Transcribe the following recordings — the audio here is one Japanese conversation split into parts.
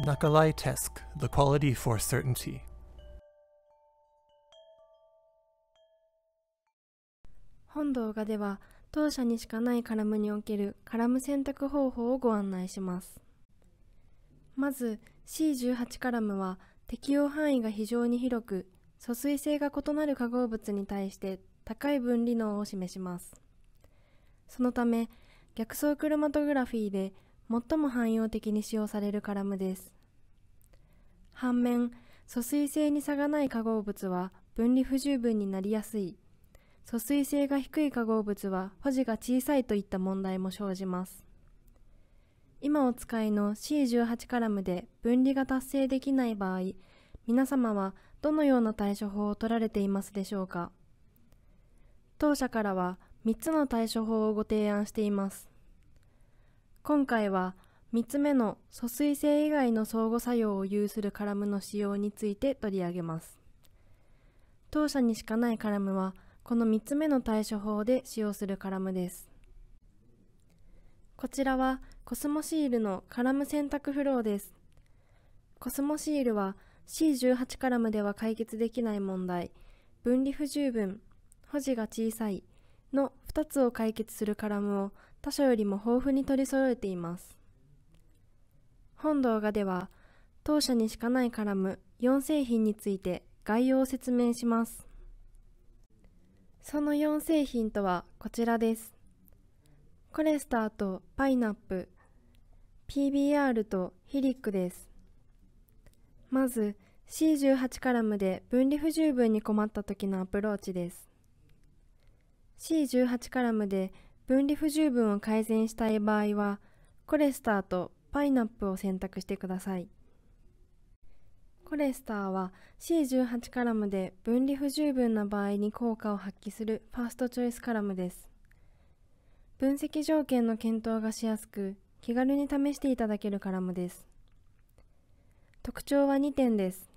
Nakalai Tesk, The Quality for Certainty. 本動画では当社にしかないカラムにおけるカラム選択方法をご案内します。まず C18 カラムは適用範囲が非常に広く疎水性が異なる化合物に対して高い分離能を示します。そのため逆走クロマトグラフィーで最も汎用的に使用されるカラムです。反面、疎水性に差がない化合物は分離不十分になりやすい。疎水性が低い化合物は保持が小さいといった問題も生じます。今お使いの C18 カラムで分離が達成できない場合、皆様はどのような対処法を取られていますでしょうか当社からは3つの対処法をご提案しています。今回は3つ目の疎水性以外の相互作用を有するカラムの使用について取り上げます。当社にしかないカラムはこの3つ目の対処法で使用するカラムです。こちらはコスモシールのカラム選択フローです。コスモシールは C18 カラムでは解決できない問題、分離不十分、保持が小さいの2つを解決するカラムを他書よりも豊富に取り揃えています。本動画では当社にしかないカラム4製品について概要を説明します。その4製品とはこちらです。コレスターとパイナップ、PBR とヒリックです。まず C18 カラムで分離不十分に困った時のアプローチです。C18 カラムで分離不十分を改善したい場合は、コレスターとパイナップを選択してください。コレスターは C18 カラムで分離不十分な場合に効果を発揮するファーストチョイスカラムです。分析条件の検討がしやすく、気軽に試していただけるカラムです。特徴は2点です。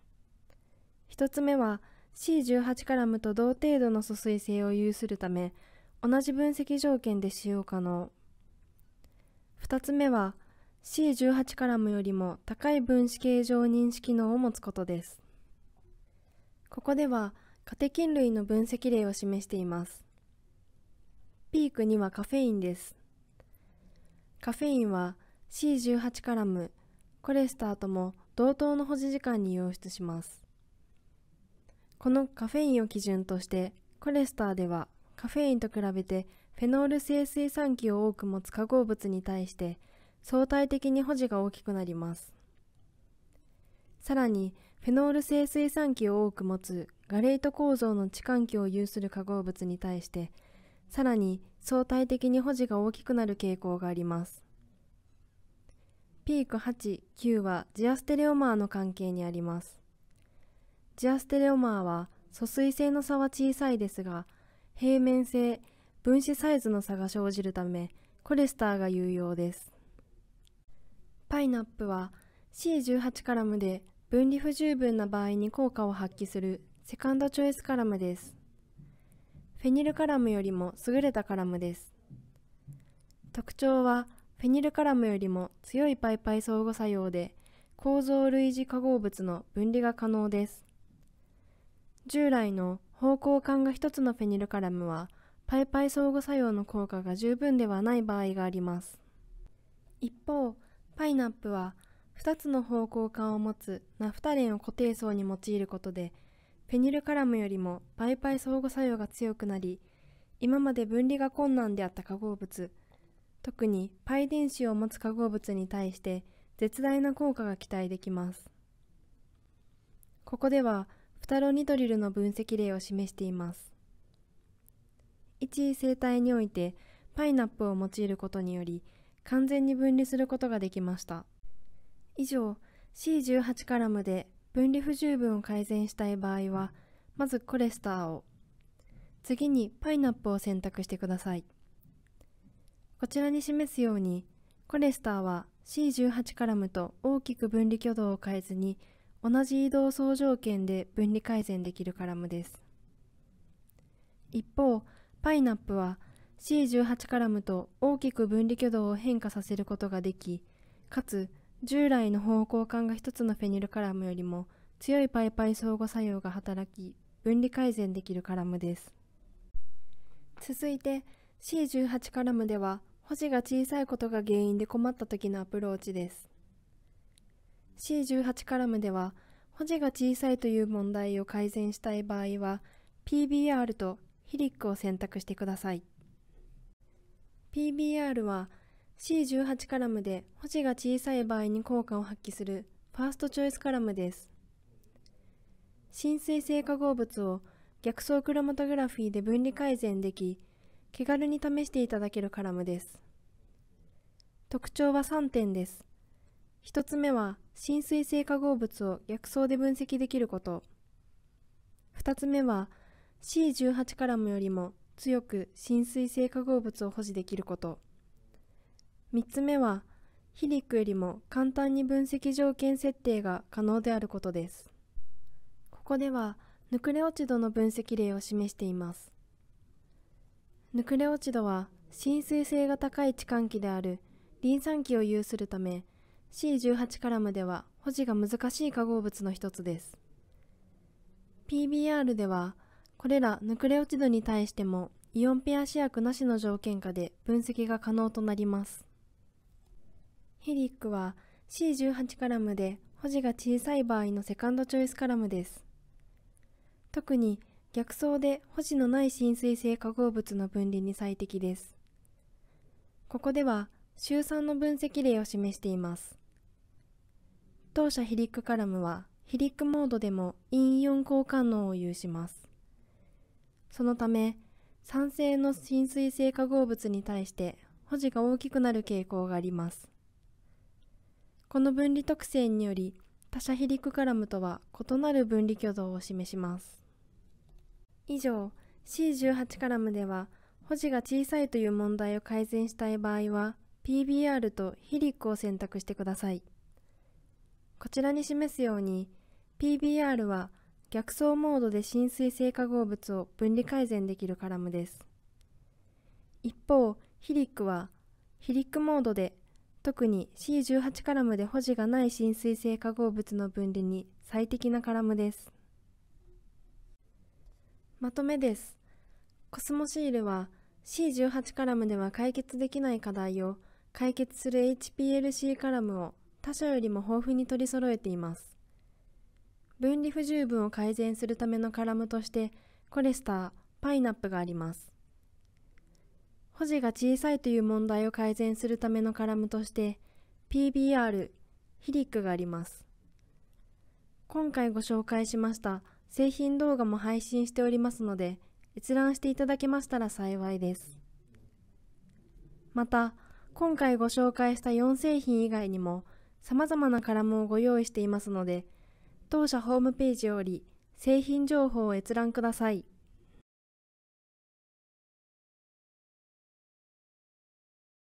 1つ目は、C18 カラムと同程度の疎水性を有するため同じ分析条件で使用可能2つ目は C18 カラムよりも高い分子形状認識能を持つことですここではカテキン類の分析例を示していますピークにはカフェインですカフェインは C18 カラムコレスターとも同等の保持時間に溶出しますこのカフェインを基準としてコレスターではカフェインと比べてフェノール性水酸基を多く持つ化合物に対して相対的に保持が大きくなりますさらにフェノール性水酸基を多く持つガレート構造の置換器を有する化合物に対してさらに相対的に保持が大きくなる傾向がありますピーク89はジアステレオマーの関係にありますジアステレオマーは疎水性の差は小さいですが平面性分子サイズの差が生じるためコレスターが有用ですパイナップは C18 カラムで分離不十分な場合に効果を発揮するセカンドチョイスカラムですフェニルカラムよりも優れたカラムです特徴はフェニルカラムよりも強いパイパイ相互作用で構造類似化合物の分離が可能です従来の方向感が1つのフェニルカラムはパイパイ相互作用の効果が十分ではない場合があります一方パイナップは2つの方向感を持つナフタレンを固定層に用いることでフェニルカラムよりもパイパイ相互作用が強くなり今まで分離が困難であった化合物特にパイ電子を持つ化合物に対して絶大な効果が期待できますここではプタロニトリルの分析例を示しています。一生態においてパイナップを用いることにより完全に分離することができました。以上 C18 カラムで分離不十分を改善したい場合はまずコレスターを次にパイナップを選択してください。こちらに示すようにコレスターは C18 カラムと大きく分離挙動を変えずに同じ移動相条件で分離改善できるカラムです。一方、パイナップは C18 カラムと大きく分離挙動を変化させることができ、かつ従来の方向感が1つのフェニルカラムよりも強いパイパイ相互作用が働き、分離改善できるカラムです。続いて C18 カラムでは、保持が小さいことが原因で困った時のアプローチです。C18 カラムでは保持が小さいという問題を改善したい場合は PBR とヒリックを選択してください PBR は C18 カラムで保持が小さい場合に効果を発揮するファーストチョイスカラムです浸水性化合物を逆走クロマトグラフィーで分離改善でき気軽に試していただけるカラムです特徴は3点です1つ目は浸水性化合物を逆走で分析できること2つ目は C18 カラムよりも強く浸水性化合物を保持できること3つ目はヒリックよりも簡単に分析条件設定が可能であることですここではヌクレオチドの分析例を示していますヌクレオチドは浸水性が高い置換器であるリン酸基を有するため C18 カラムでは保持が難しい化合物の一つです。PBR ではこれらヌクレオチドに対してもイオンペア試薬なしの条件下で分析が可能となります。ヘリックは C18 カラムで保持が小さい場合のセカンドチョイスカラムです。特に逆走で保持のない浸水性化合物の分離に最適です。ここでは週3の分析例を示しています。当社ヒリックカラムはヒリックモードでも陰イオン交換能を有します。そのため、酸性の浸水性化合物に対して保持が大きくなる傾向があります。この分離特性により、他社ヒリクカラムとは異なる分離挙動を示します。以上、C18 カラムでは、保持が小さいという問題を改善したい場合は、PBR とヒリックを選択してください。こちらに示すように、PBR は逆走モードで浸水性化合物を分離改善できるカラムです。一方、ヒリックは、ヒリックモードで特に C18 カラムで保持がない浸水性化合物の分離に最適なカラムです。まとめです。コスモシールは C18 カラムでは解決できない課題を解決する HPLC カラムを他社よりも豊富に取り揃えています。分離不十分を改善するためのカラムとしてコレスター、パイナップがあります。保持が小さいという問題を改善するためのカラムとして PBR、ヒリックがあります。今回ご紹介しました製品動画も配信しておりますので閲覧していただけましたら幸いです。また、今回ご紹介した4製品以外にも様々なカラムをご用意していますので、当社ホームページより製品情報を閲覧ください。